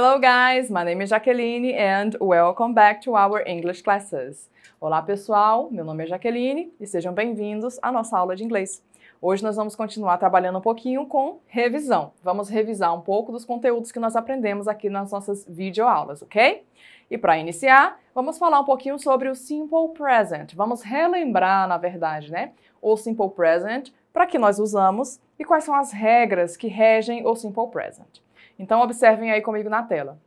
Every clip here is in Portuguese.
Hello guys, my name is Jaqueline and welcome back to our English classes. Olá pessoal, meu nome é Jaqueline e sejam bem-vindos à nossa aula de inglês. Hoje nós vamos continuar trabalhando um pouquinho com revisão. Vamos revisar um pouco dos conteúdos que nós aprendemos aqui nas nossas videoaulas, ok? E para iniciar, vamos falar um pouquinho sobre o simple present. Vamos relembrar, na verdade, né, o simple present, para que nós usamos e quais são as regras que regem o simple present. Então, observem aí comigo na tela.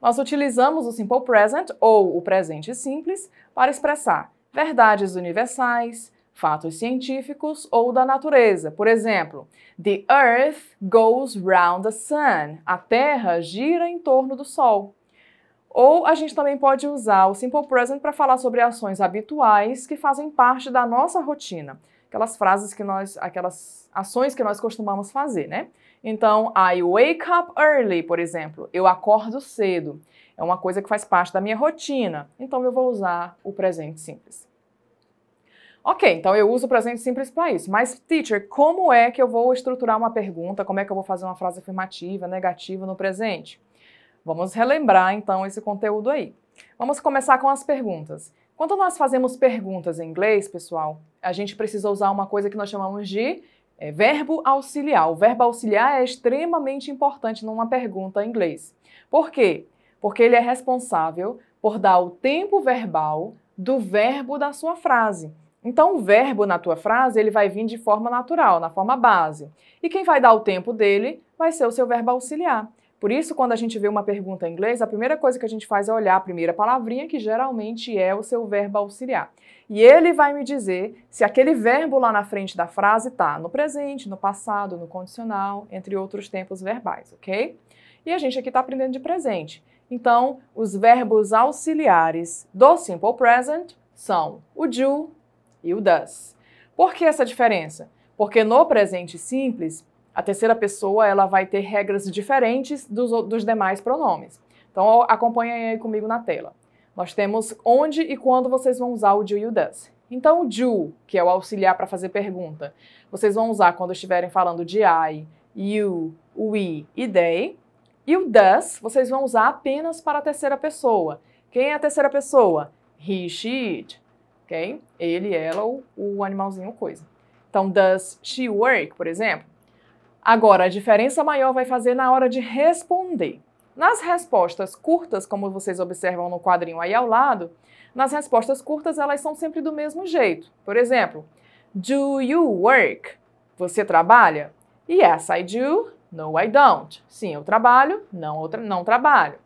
Nós utilizamos o simple present ou o presente simples para expressar verdades universais, fatos científicos ou da natureza. Por exemplo, the earth goes round the sun. A Terra gira em torno do sol. Ou a gente também pode usar o simple present para falar sobre ações habituais que fazem parte da nossa rotina aquelas frases que nós, aquelas ações que nós costumamos fazer, né? Então, I wake up early, por exemplo, eu acordo cedo. É uma coisa que faz parte da minha rotina. Então, eu vou usar o presente simples. Ok, então eu uso o presente simples para isso. Mas, teacher, como é que eu vou estruturar uma pergunta? Como é que eu vou fazer uma frase afirmativa, negativa no presente? Vamos relembrar então esse conteúdo aí. Vamos começar com as perguntas. Quando nós fazemos perguntas em inglês, pessoal, a gente precisa usar uma coisa que nós chamamos de é, verbo auxiliar. O verbo auxiliar é extremamente importante numa pergunta em inglês. Por quê? Porque ele é responsável por dar o tempo verbal do verbo da sua frase. Então, o verbo na tua frase ele vai vir de forma natural, na forma base. E quem vai dar o tempo dele vai ser o seu verbo auxiliar. Por isso, quando a gente vê uma pergunta em inglês, a primeira coisa que a gente faz é olhar a primeira palavrinha, que geralmente é o seu verbo auxiliar. E ele vai me dizer se aquele verbo lá na frente da frase está no presente, no passado, no condicional, entre outros tempos verbais, ok? E a gente aqui está aprendendo de presente. Então, os verbos auxiliares do simple present são o do e o does. Por que essa diferença? Porque no presente simples, a terceira pessoa ela vai ter regras diferentes dos, dos demais pronomes. Então acompanhem aí comigo na tela. Nós temos onde e quando vocês vão usar o do e o does. Então o do, que é o auxiliar para fazer pergunta, vocês vão usar quando estiverem falando de I, you, we e they. E o does vocês vão usar apenas para a terceira pessoa. Quem é a terceira pessoa? He, she, it. Okay? Ele, ela, o, o animalzinho, coisa. Então, does she work, por exemplo? Agora, a diferença maior vai fazer na hora de responder. Nas respostas curtas, como vocês observam no quadrinho aí ao lado, nas respostas curtas elas são sempre do mesmo jeito. Por exemplo, Do you work? Você trabalha? Yes, I do. No, I don't. Sim, eu trabalho. Não, eu não trabalho.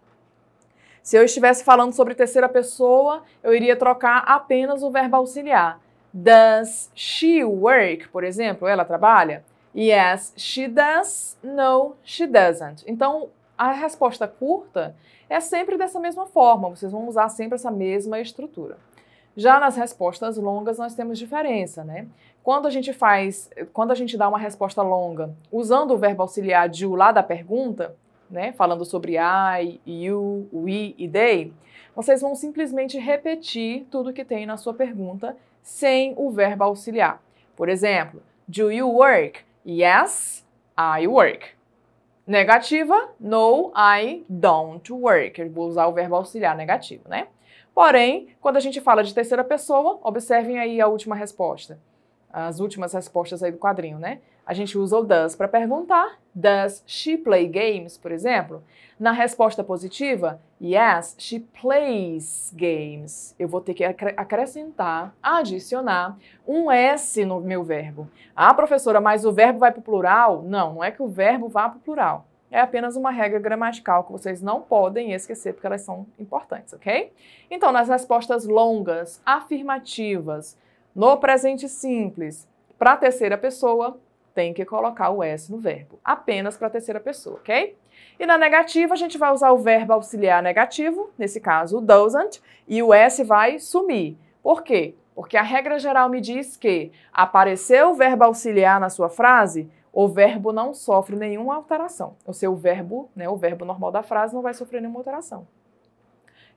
Se eu estivesse falando sobre terceira pessoa, eu iria trocar apenas o verbo auxiliar. Does she work? Por exemplo, ela trabalha? Yes, she does. No, she doesn't. Então, a resposta curta é sempre dessa mesma forma, vocês vão usar sempre essa mesma estrutura. Já nas respostas longas nós temos diferença, né? Quando a gente faz, quando a gente dá uma resposta longa, usando o verbo auxiliar do lá da pergunta, né, falando sobre I, you, we e they, vocês vão simplesmente repetir tudo que tem na sua pergunta sem o verbo auxiliar. Por exemplo, do you work? Yes, I work. Negativa, no, I don't work. Eu vou usar o verbo auxiliar negativo, né? Porém, quando a gente fala de terceira pessoa, observem aí a última resposta. As últimas respostas aí do quadrinho, né? A gente usa o does para perguntar Does she play games, por exemplo? Na resposta positiva, yes, she plays games. Eu vou ter que acrescentar, adicionar um S no meu verbo. Ah, professora, mas o verbo vai para o plural? Não, não é que o verbo vá para o plural. É apenas uma regra gramatical que vocês não podem esquecer porque elas são importantes, ok? Então, nas respostas longas, afirmativas, no presente simples, para a terceira pessoa, tem que colocar o S no verbo, apenas para a terceira pessoa, ok? E na negativa, a gente vai usar o verbo auxiliar negativo, nesse caso o doesn't, e o S vai sumir. Por quê? Porque a regra geral me diz que apareceu o verbo auxiliar na sua frase, o verbo não sofre nenhuma alteração. O verbo, né, o verbo normal da frase, não vai sofrer nenhuma alteração.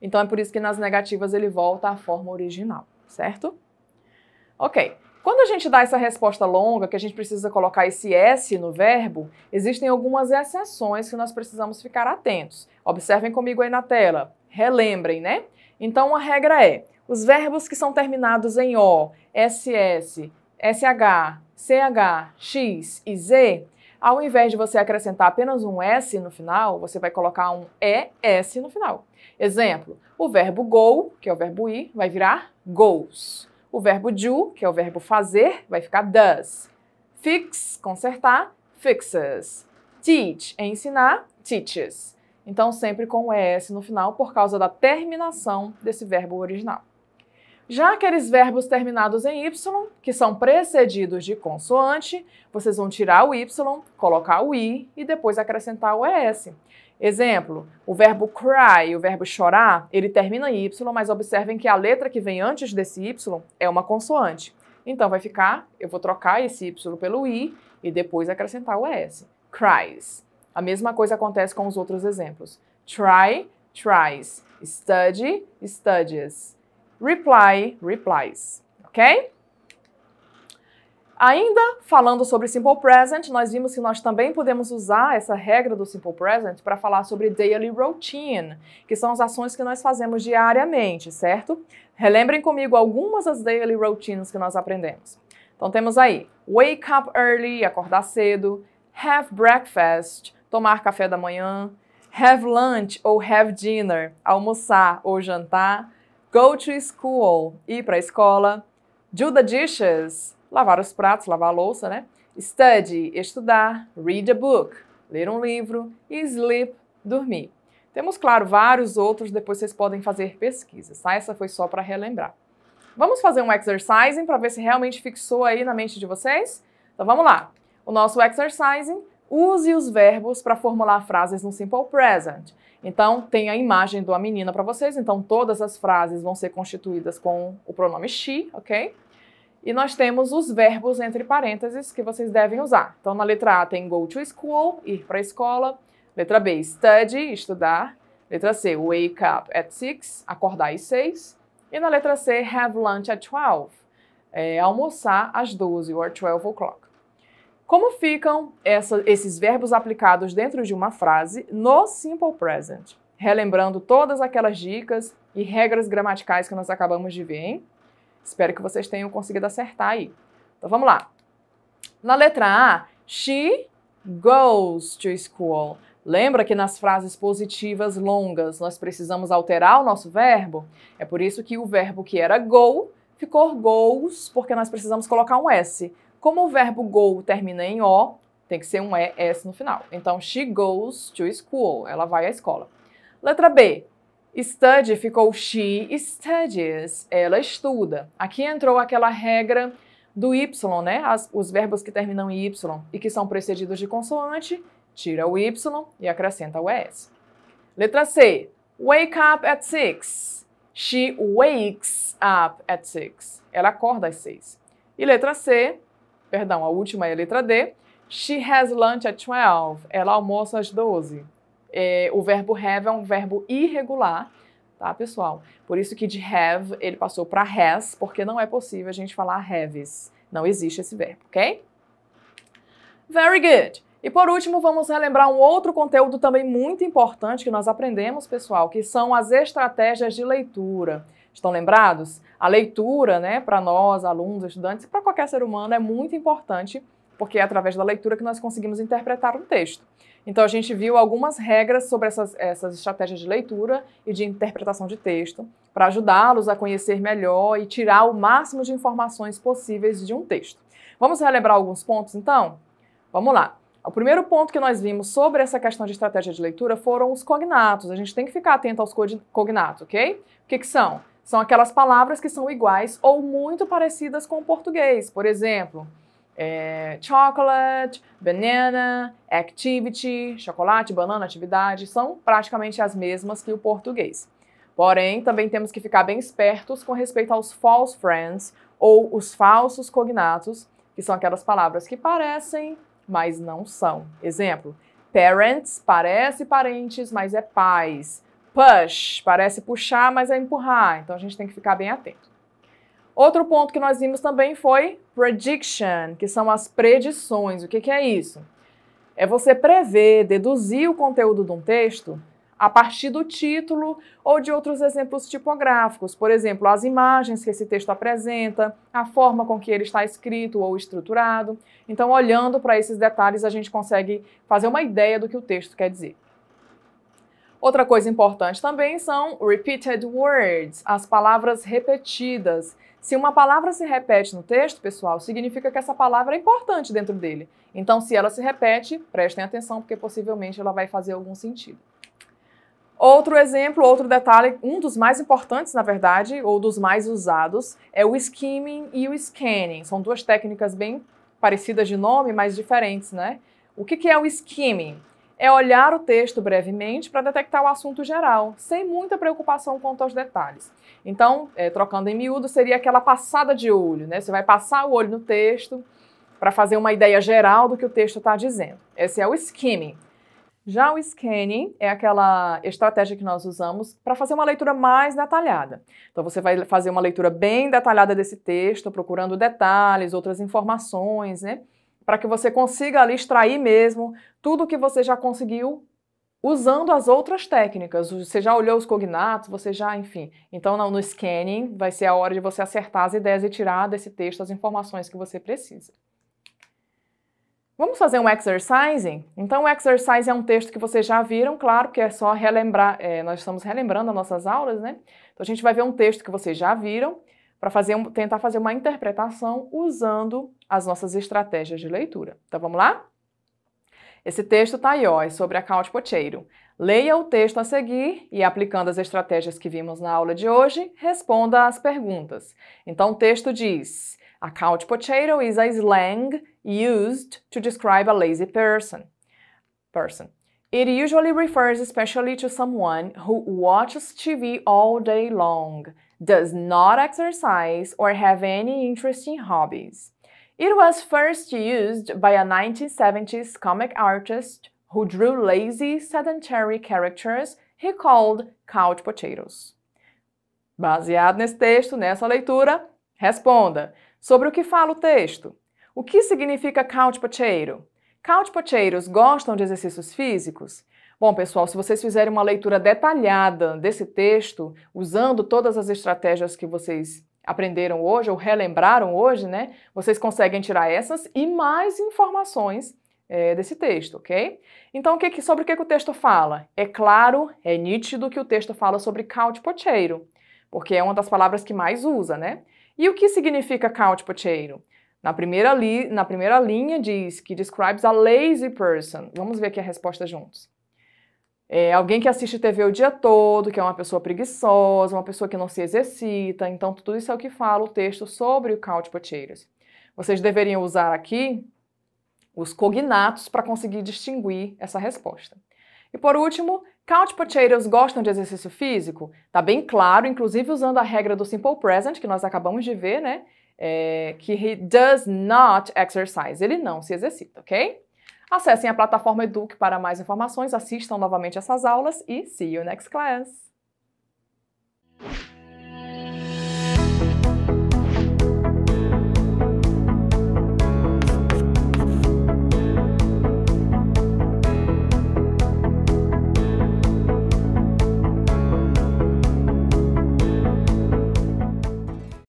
Então é por isso que nas negativas ele volta à forma original, certo? Ok. Quando a gente dá essa resposta longa, que a gente precisa colocar esse S no verbo, existem algumas exceções que nós precisamos ficar atentos. Observem comigo aí na tela. Relembrem, né? Então, a regra é: os verbos que são terminados em O, SS, SH, CH, X e Z, ao invés de você acrescentar apenas um S no final, você vai colocar um ES no final. Exemplo, o verbo go, que é o verbo ir, vai virar goes. O verbo do, que é o verbo fazer, vai ficar does. Fix, consertar, fixes. Teach é ensinar, teaches. Então, sempre com o ES no final, por causa da terminação desse verbo original. Já aqueles verbos terminados em Y, que são precedidos de consoante, vocês vão tirar o Y, colocar o I e depois acrescentar o ES. Exemplo, o verbo cry, o verbo chorar, ele termina em Y, mas observem que a letra que vem antes desse Y é uma consoante. Então vai ficar, eu vou trocar esse Y pelo I e depois acrescentar o s. Cries. A mesma coisa acontece com os outros exemplos. Try, tries. Study, studies. Reply, replies. Ok? Ainda falando sobre Simple Present, nós vimos que nós também podemos usar essa regra do Simple Present para falar sobre Daily Routine, que são as ações que nós fazemos diariamente, certo? Relembrem comigo algumas das Daily Routines que nós aprendemos. Então temos aí wake up early, acordar cedo, have breakfast, tomar café da manhã, have lunch ou have dinner, almoçar ou jantar, go to school, ir para a escola, do the dishes, lavar os pratos, lavar a louça, né? Study, estudar, read a book, ler um livro e sleep, dormir. Temos, claro, vários outros, depois vocês podem fazer pesquisas, tá? Essa foi só para relembrar. Vamos fazer um exercising para ver se realmente fixou aí na mente de vocês? Então vamos lá. O nosso exercising, use os verbos para formular frases no simple present. Então tem a imagem de uma menina para vocês, então todas as frases vão ser constituídas com o pronome she, ok? E nós temos os verbos entre parênteses que vocês devem usar. Então, na letra A tem go to school, ir para a escola. Letra B, study, estudar. Letra C, wake up at six acordar às seis E na letra C, have lunch at 12, é, almoçar às 12, or 12 o'clock. Como ficam essa, esses verbos aplicados dentro de uma frase no simple present? Relembrando todas aquelas dicas e regras gramaticais que nós acabamos de ver, hein? Espero que vocês tenham conseguido acertar aí. Então vamos lá. Na letra A, she goes to school. Lembra que nas frases positivas longas nós precisamos alterar o nosso verbo? É por isso que o verbo que era go ficou goes, porque nós precisamos colocar um S. Como o verbo go termina em O, tem que ser um ES no final. Então, she goes to school. Ela vai à escola. Letra B. Study ficou she studies, ela estuda. Aqui entrou aquela regra do Y, né? As, os verbos que terminam em Y e que são precedidos de consoante, tira o Y e acrescenta o ES. Letra C. Wake up at six. She wakes up at six. Ela acorda às seis. E letra C, perdão, a última é a letra D. She has lunch at twelve. Ela almoça às doze é, o verbo have é um verbo irregular, tá, pessoal? Por isso que de have ele passou para has, porque não é possível a gente falar haves. Não existe esse verbo, ok? Very good. E por último, vamos relembrar um outro conteúdo também muito importante que nós aprendemos, pessoal, que são as estratégias de leitura. Estão lembrados? A leitura, né, para nós, alunos, estudantes, para qualquer ser humano, é muito importante porque é através da leitura que nós conseguimos interpretar um texto. Então, a gente viu algumas regras sobre essas, essas estratégias de leitura e de interpretação de texto, para ajudá-los a conhecer melhor e tirar o máximo de informações possíveis de um texto. Vamos relembrar alguns pontos, então? Vamos lá. O primeiro ponto que nós vimos sobre essa questão de estratégia de leitura foram os cognatos. A gente tem que ficar atento aos cognatos, ok? O que, que são? São aquelas palavras que são iguais ou muito parecidas com o português. Por exemplo, é, chocolate, banana, activity, chocolate, banana, atividade, são praticamente as mesmas que o português. Porém, também temos que ficar bem espertos com respeito aos false friends ou os falsos cognatos, que são aquelas palavras que parecem, mas não são. Exemplo: parents parece parentes, mas é pais. Push parece puxar, mas é empurrar. Então a gente tem que ficar bem atento. Outro ponto que nós vimos também foi prediction, que são as predições. O que, que é isso? É você prever, deduzir o conteúdo de um texto a partir do título ou de outros exemplos tipográficos, por exemplo, as imagens que esse texto apresenta, a forma com que ele está escrito ou estruturado. Então, olhando para esses detalhes, a gente consegue fazer uma ideia do que o texto quer dizer. Outra coisa importante também são repeated words, as palavras repetidas. Se uma palavra se repete no texto, pessoal, significa que essa palavra é importante dentro dele. Então, se ela se repete, prestem atenção, porque possivelmente ela vai fazer algum sentido. Outro exemplo, outro detalhe, um dos mais importantes, na verdade, ou dos mais usados, é o skimming e o scanning. São duas técnicas bem parecidas de nome, mas diferentes, né? O que, que é o skimming? é olhar o texto brevemente para detectar o assunto geral, sem muita preocupação quanto aos detalhes. Então, é, trocando em miúdo, seria aquela passada de olho, né? Você vai passar o olho no texto para fazer uma ideia geral do que o texto está dizendo. Esse é o skimming. Já o scanning é aquela estratégia que nós usamos para fazer uma leitura mais detalhada. Então você vai fazer uma leitura bem detalhada desse texto, procurando detalhes, outras informações, né? para que você consiga ali extrair mesmo tudo que você já conseguiu usando as outras técnicas. Você já olhou os cognatos, você já, enfim. Então, no scanning, vai ser a hora de você acertar as ideias e tirar desse texto as informações que você precisa. Vamos fazer um exercising? Então, o exercising é um texto que vocês já viram, claro, que é só relembrar, é, nós estamos relembrando as nossas aulas, né? Então, a gente vai ver um texto que vocês já viram para fazer um, tentar fazer uma interpretação usando as nossas estratégias de leitura. Então vamos lá? Esse texto está aí, ó, é sobre Couch pocheiro. Leia o texto a seguir e, aplicando as estratégias que vimos na aula de hoje, responda às perguntas. Então o texto diz: A couch potato is a slang used to describe a lazy person. person. It usually refers especially to someone who watches TV all day long does not exercise or have any interesting hobbies. It was first used by a 1970s comic artist who drew lazy, sedentary characters he called couch potatoes. Baseado nesse texto, nessa leitura, responda. Sobre o que fala o texto? O que significa couch potato? Couch potatoes gostam de exercícios físicos? Bom, pessoal, se vocês fizerem uma leitura detalhada desse texto, usando todas as estratégias que vocês aprenderam hoje ou relembraram hoje, né? Vocês conseguem tirar essas e mais informações é, desse texto, ok? Então, o que, sobre o que, que o texto fala? É claro, é nítido que o texto fala sobre couch pocheiro, porque é uma das palavras que mais usa, né? E o que significa couch pocheiro? Na primeira, li, na primeira linha diz que describes a lazy person. Vamos ver aqui a resposta juntos. É, alguém que assiste TV o dia todo, que é uma pessoa preguiçosa, uma pessoa que não se exercita. Então, tudo isso é o que fala o texto sobre o Couch Potatoes. Vocês deveriam usar aqui os cognatos para conseguir distinguir essa resposta. E por último, couch potatoes gostam de exercício físico? Está bem claro, inclusive usando a regra do simple present que nós acabamos de ver, né? É, que he does not exercise. Ele não se exercita, ok? Acessem a plataforma Eduque para mais informações, assistam novamente essas aulas e see you next class!